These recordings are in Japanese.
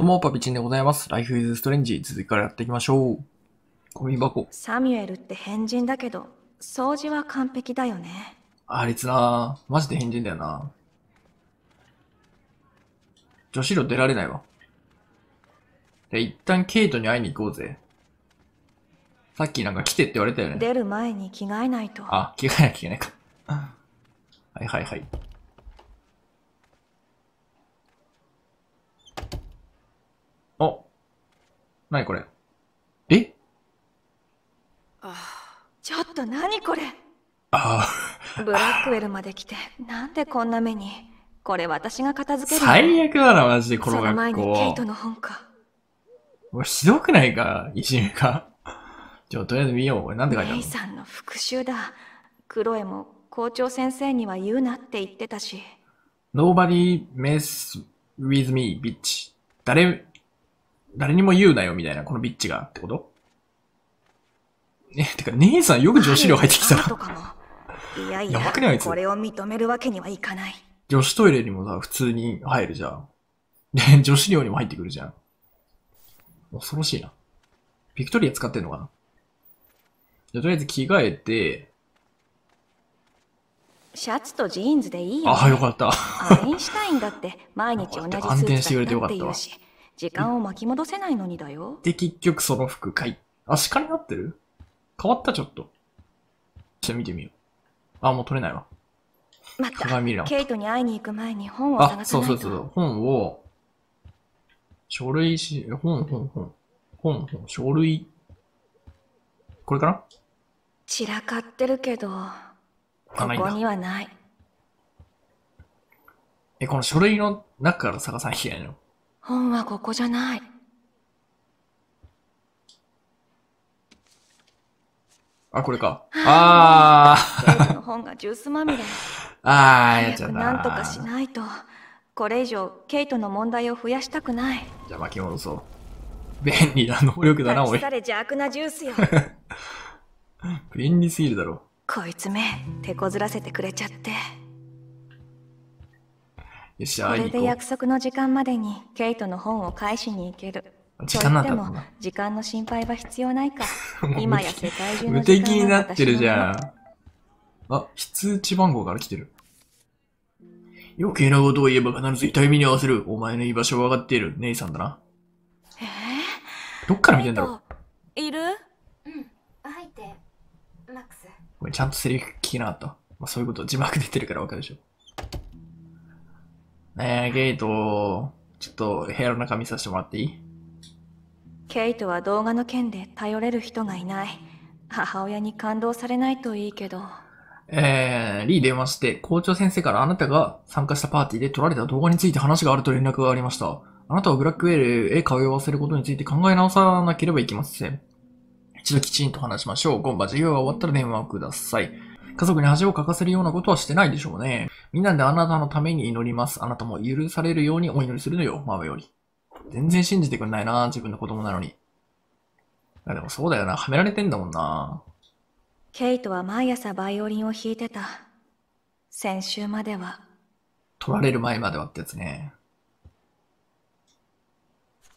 どうも、パピチンでございます。Life is Strange 続きからやっていきましょう。ゴミ箱。サミュエルって変人だけど、掃除は完璧だよね。あいつなマジで変人だよな女子寮出られないわ。で、一旦ケイトに会いに行こうぜ。さっきなんか来てって言われたよね。出る前に着替えないと。あ、着替えなきゃいけないか。はいはいはい。何これえああちょっと何これああブラックウェルまで来てなんでこんな目にこれ私が片付ける最悪だなマジでこの学校その前にケイトの本かもうひどくないかいじめかちょとりあえず見よう俺なんて書いてあるのさんの復讐だクロエも校長先生には言うなって言ってたし Nobody mess with me, bitch. 誰誰にも言うなよみたいな、このビッチがってことね、てか姉さんよく女子寮入ってきたな。いやいや、やばくねあいつ。これを認めるわけにはいかない。女子トイレにもさ、普通に入るじゃん。ね、女子寮にも入ってくるじゃん。恐ろしいな。ビクトリア使ってんのかなじゃ、とりあえず着替えて、シャツとジーンズでいいよ、ね、ああ、よかった。アインシュタインだって毎日同じスーツだって言うし。時間を巻き戻せないのにだよ。で、結局その服買い。あ、鹿になってる変わったちょっと。ちょ見てみよう。あ、もう取れないわ。また、ケイトに会いに行く前に本を探さないと。あ、そうそうそう。本を、書類し、本、本、本。本、本、書類。これかな散らかってるけど、ここにはない。え、この書類の中から探さなきゃいけないの本はここじゃない。あ、これか。ああ。の本がジュースまみれ。ああ、やっちゃった。なんとかしないと。これ以上、ケイトの問題を増やしたくない。じゃあ巻き戻そう。便利な能力だな、俺。隠され邪悪なジュースよ。便利すぎるだろ。こいつめ、手こずらせてくれちゃって。よっしゃこれで約束の時間までにケイトの本を返しに行ける時間なんだろうな時間の心配は必要ないか 今や世界中の無敵になってるじゃんあ非通知番号から来てる余計なことを言えば必ず痛い目に合わせるお前の居場所は分かっている姉さんだなえー、どっから見てんだろういるうん入ってマックスごめんちゃんとセリフ聞けなかった、まあ、そういうこと字幕出てるから分かるでしょえー、ゲイト、ちょっと部屋の中見させてもらっていいケイトは動画の件で頼れる人がいない。母親に感動されないといいけど。えー、リー電話して、校長先生からあなたが参加したパーティーで撮られた動画について話があると連絡がありました。あなたはブラックウェールへ通わせることについて考え直さなければいけません。一度きちんと話しましょう。今晩授業が終わったら電話をください。家族に恥をかかせるようなことはしてないでしょうね。みんなであなたのために祈ります。あなたも許されるようにお祈りするのよ、ママより。全然信じてくんないな、自分の子供なのに。でもそうだよな、はめられてんだもんな。ケイトは毎朝バイオリンを弾いてた。先週までは。取られる前まではってやつね。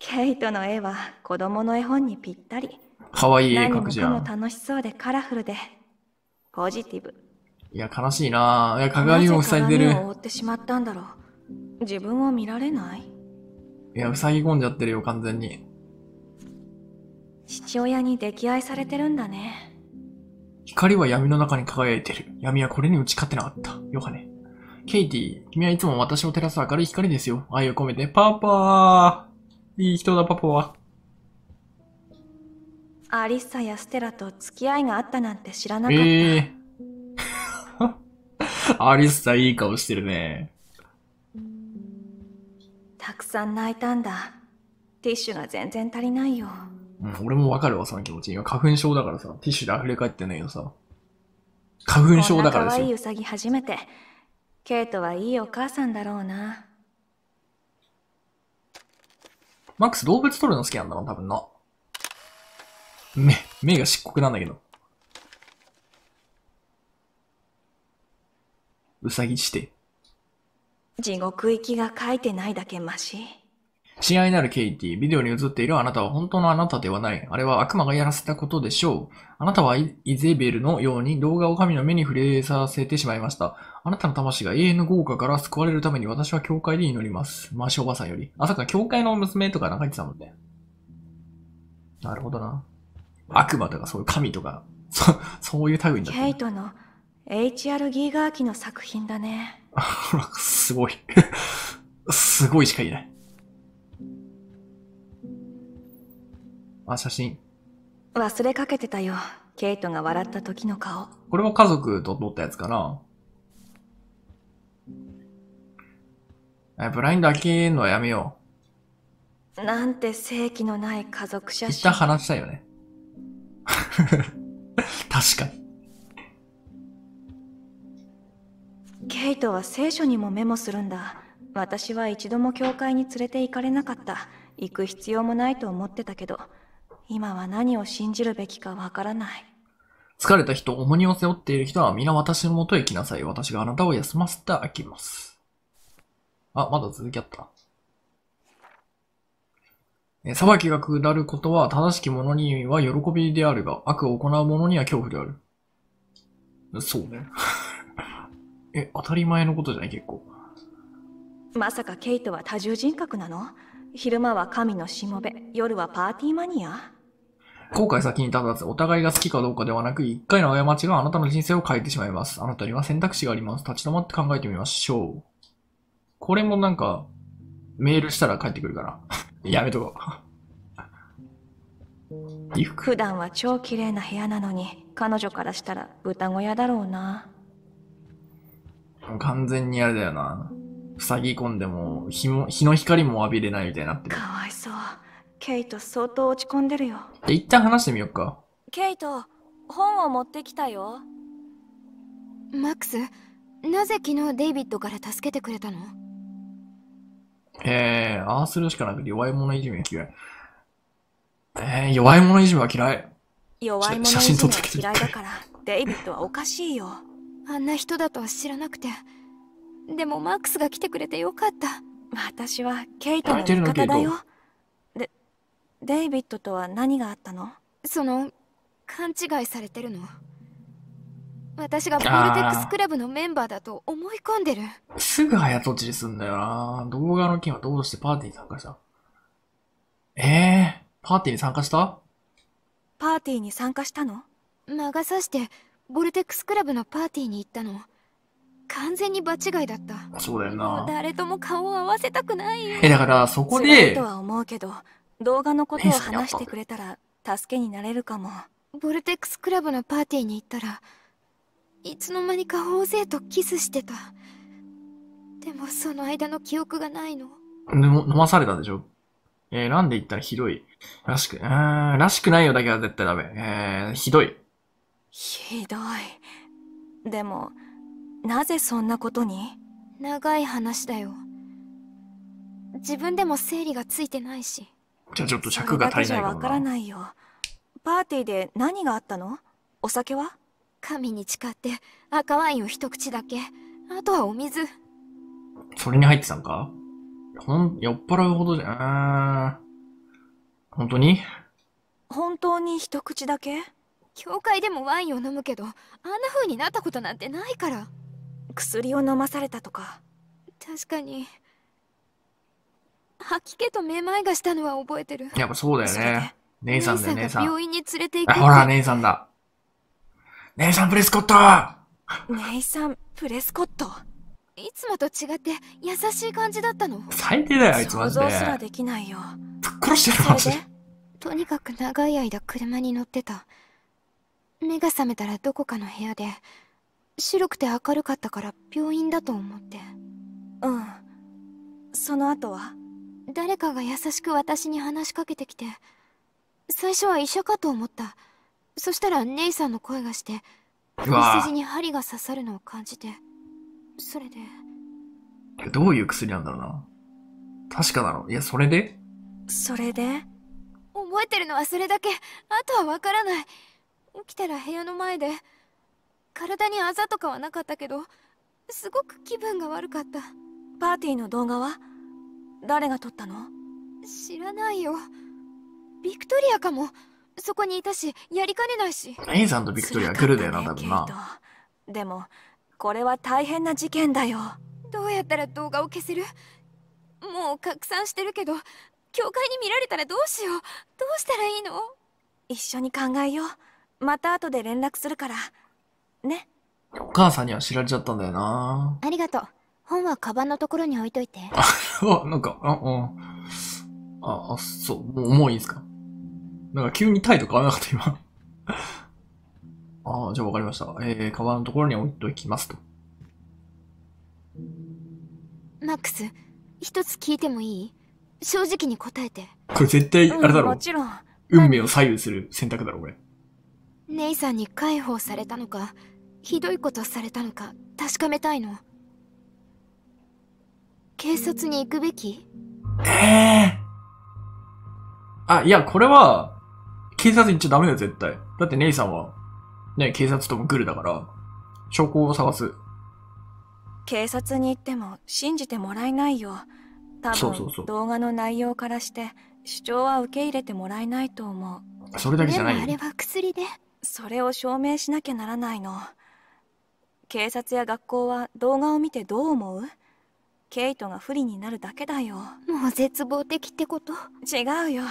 ケイトの絵は子供の絵本にぴったり。かわいい絵描くじゃん。何もかも楽しそうでカラフルでポジティブ。いや、悲しいなぁ。いや、鏡を塞いでる。を覆ってしまったんだろう。自分を見られないいや、塞ぎ込んじゃってるよ、完全に。父親に溺愛されてるんだね。光は闇の中に輝いてる。闇はこれに打ち勝てなかった。ヨハネ。ケイティ、君はいつも私を照らす明るい光ですよ。愛を込めて、パパーいい人だ、パパは。アリッサやステラと付き合いがあったなんて知らなかった。えー、アリッサいい顔してるね。たくさん泣いたんだ。ティッシュが全然足りないよ。うん、俺もわかるわ、その気持ち。今、花粉症だからさ、ティッシュで溢れ返ってないよさ。花粉症だからですよ。可愛いウサギ初めて。ケイトはいいお母さんだろうな。マックス動物撮るの好きなんだな、多分な。目、目が漆黒なんだけど。うさぎして。地獄行きが書いてないだけマシ。親愛なるケイティ、ビデオに映っているあなたは本当のあなたではない。あれは悪魔がやらせたことでしょう。あなたはイゼベルのように動画を神の目に触れさせてしまいました。あなたの魂が永遠の豪華から救われるために私は教会で祈ります。マーシおばさんより。あ、そっか、教会の娘とか中ってんもね。なるほどな。悪魔とかそういう神とか、そそういう類になってケイトの HR ギーガー期の作品だね。すごい。すごいしか言えない。あ、写真。忘れかけてたよ。ケイトが笑った時の顔。これも家族と撮ったやつかな。え、ブラインド開けるのはやめよう。なんて正気のない家族写真。一旦話したいよね。確かに。ケイトは聖書にもメモするんだ。私は一度も教会に連れて行かれなかった。行く必要もないと思ってたけど、今は何を信じるべきかわからない。疲れた人、重荷を背負っている人は皆私のもとへ来なさい。私があなたを休ませてあげます。あ、まだ続きあった。裁きが下ることは正しき者には喜びであるが、悪を行う者には恐怖である。そうね。え、当たり前のことじゃない結構。まさかケイトは多重人格なの昼間は神のしもべ、夜はパーティーマニア後悔先に立たず、お互いが好きかどうかではなく、一回の過ちがあなたの人生を変えてしまいます。あなたには選択肢があります。立ち止まって考えてみましょう。これもなんか、メールしたら帰ってくるから。やめとこう。普段は超綺麗な部屋なのに、彼女からしたら豚小屋だろうな。完全にあれだよな。塞ぎ込んでも日も日の光も浴びれないみたいになってる。かわいそう。ケイト相当落ち込んでるよ。一旦話してみようか。ケイト、本を持ってきたよ。マックス、なぜ昨日デイビッドから助けてくれたのああするしかなくて弱い者いじめ嫌い。えー、弱い者いじめは嫌い。弱い者いじめは嫌いだから、デイビッドはおかしいよ。あんな人だとは知らなくて。でもマックスが来てくれてよかった。私はケイトの味方だよ。で、デイビッドとは何があったのその、勘違いされてるの。私がボルテックスクラブのメンバーだと思い込んでる。すぐ早とちりすんだよな動画の件はどうしてパーティーに参加したええー、パーティーに参加したパーティーに参加したの魔が差して、ボルテックスクラブのパーティーに行ったの。完全に場違いだった。そうだよな。誰とも顔を合わせたくないえ、だからそこで。とは思うけど、動画のことを話してくれたら、助けになれるかも。ボルテックスクラブのパーティーに行ったら、いつの間にか大勢とキスしてた。でもその間の記憶がないの。飲まされたでしょえー、なんで言ったらひどい。らしく、うーん、らしくないよだけは絶対ダメ。えー、ひどい。ひどい。でも、なぜそんなことに長い話だよ。自分でも整理がついてないし。じゃあちょっと尺が足りないかわからないよ。パーティーで何があったのお酒は神に誓って赤ワインを一口だけ。あとはお水。それに入ってたんかほん、酔っ払うほどじゃ、あー。本当に本当に一口だけ教会でもワインを飲むけど、あんな風になったことなんてないから。薬を飲まされたとか。確かに。吐き気とめまいがしたのは覚えてる。やっぱそうだよね。姉さんだよ、姉さん。病院に連れて行く。ほら、姉さんだ。ネイサン・プレスコットネイサン・プレスコットいつもと違って優しい感じだったの最低だよあいつは。想像すらできないよぶっ殺してるマジでとにかく長い間車に乗ってた目が覚めたらどこかの部屋で白くて明るかったから病院だと思ってうんその後は誰かが優しく私に話しかけてきて最初は医者かと思ったそしたら姉さんの声がして首筋に針が刺さるのを感じてそれでどういう薬なんだろうな確かだろいやそれでそれで覚えてるのはそれだけあとはわからない起きたら部屋の前で体にあざとかはなかったけどすごく気分が悪かったパーティーの動画は誰が撮ったの知らないよビクトリアかもそこにいたしやりかねないしエイさんとビクトリア来るだよな多分なでもこれは大変な事件だよどうやったら動画を消せるもう拡散してるけど教会に見られたらどうしようどうしたらいいの一緒に考えようまた後で連絡するからねお母さんには知られちゃったんだよなありがとう本はカバンのところに置いといてあなんかああああそうもういいんすかなんか急に態度変わらなかった、今ああ、じゃあわかりました。えー、カバンのところに置いときますと。マックス、一つ聞いてもいい正直に答えて。これ絶対、あれだろ、うん、もちろん。運命を左右する選択だろ、これ。姉さんに解放されたのか、ひどいことされたのか、確かめたいの。警察に行くべきええー、あ、いや、これは、警察行っちゃダメだよ、絶対。だって姉さんは、ね、警察ともグルだから、証拠を探す。警察に行っても信じてもらえないよ。多分動画の内容からして主張は受け入れてもらえないと思う。それだけじゃないあれは薬で。それを証明しなきゃならないの。警察や学校は動画を見てどう思うケイトが不利になるだけだよ。もう絶望的ってこと違うよ。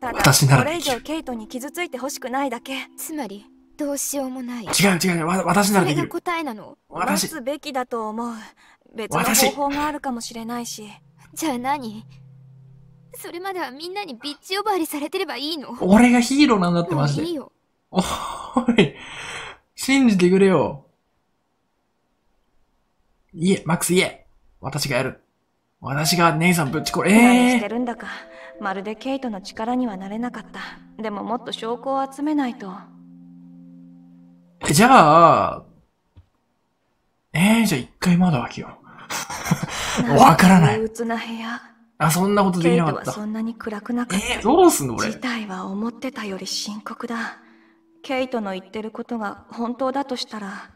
ただ私ならこれ以上ケイトに傷ついてほしくないだけつまりどうしようもない違う違う違私ならできる答えなの私待つべきだと思う別の方法があるかもしれないしじゃあ何それまではみんなにビッチ呼ばわりされてればいいの俺がヒーローなんだってマジでいいよおい信じてくれよいえマックスいえ私がやる私が姉さんぶちこええー、してるんだかまるでケイトの力にはなれなかったでももっと証拠を集めないとじゃあえー、じゃあ一回窓開けよう わからない憂鬱な部屋あそんなことできなかったケイトはそんなに暗くなくっえー、どうすんの俺事態は思ってたより深刻だケイトの言ってることが本当だとしたら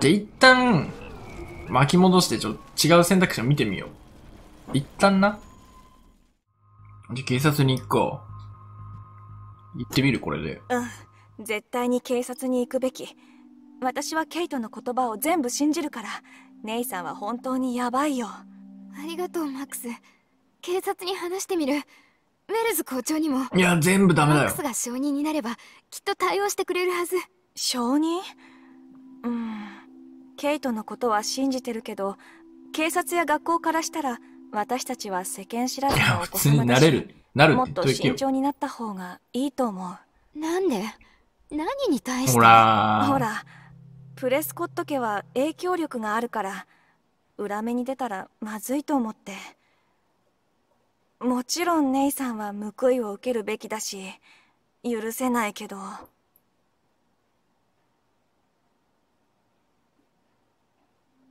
じゃあ一旦巻き戻してちょっと違う選択肢を見てみよう一旦なじゃ、警察に行くか。行ってみる、これで。うん。絶対に警察に行くべき。私はケイトの言葉を全部信じるから、ネイさんは本当にやばいよ。ありがとう、マックス。警察に話してみる。ウェルズ校長にも。いや、全部ダメだよ。マックスが証人になれば、きっと対応してくれるはず。証人うん。ケイトのことは信じてるけど、警察や学校からしたら私たちは世間知らずのなれる。なるもっと慎重になった方がいいと思うなんで何に対してほらほらプレスコット家は影響力があるから裏目に出たらまずいと思ってもちろん姉さんは報いを受けるべきだし許せないけど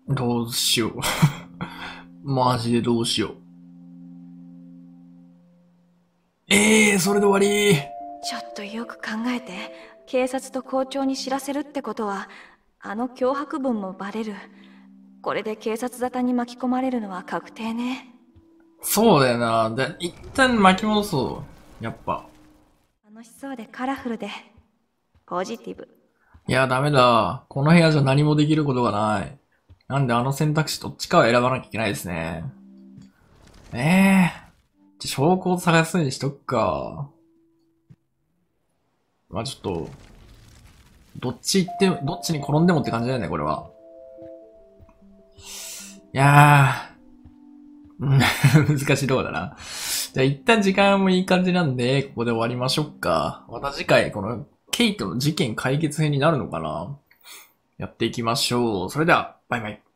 どうしよう マジでどうしよう。ええー、それで終わりちょっとよく考えて。警察と校長に知らせるってことは、あの脅迫文もバレる。これで警察沙汰に巻き込まれるのは確定ね。そうだよな。で、一旦巻き戻そう。やっぱ。楽しそうでカラフルで、ポジティブ。いや、ダメだ。この部屋じゃ何もできることがない。なんであの選択肢どっちかを選ばなきゃいけないですね。ええー。じゃ、証拠を探すにしとくか。まあちょっと、どっち行って、どっちに転んでもって感じだよね、これは。いやー、難しいとこだな。じゃあ一旦時間もいい感じなんで、ここで終わりましょうか。また次回、このケイトの事件解決編になるのかなやっていきましょう。それでは。バイバイ。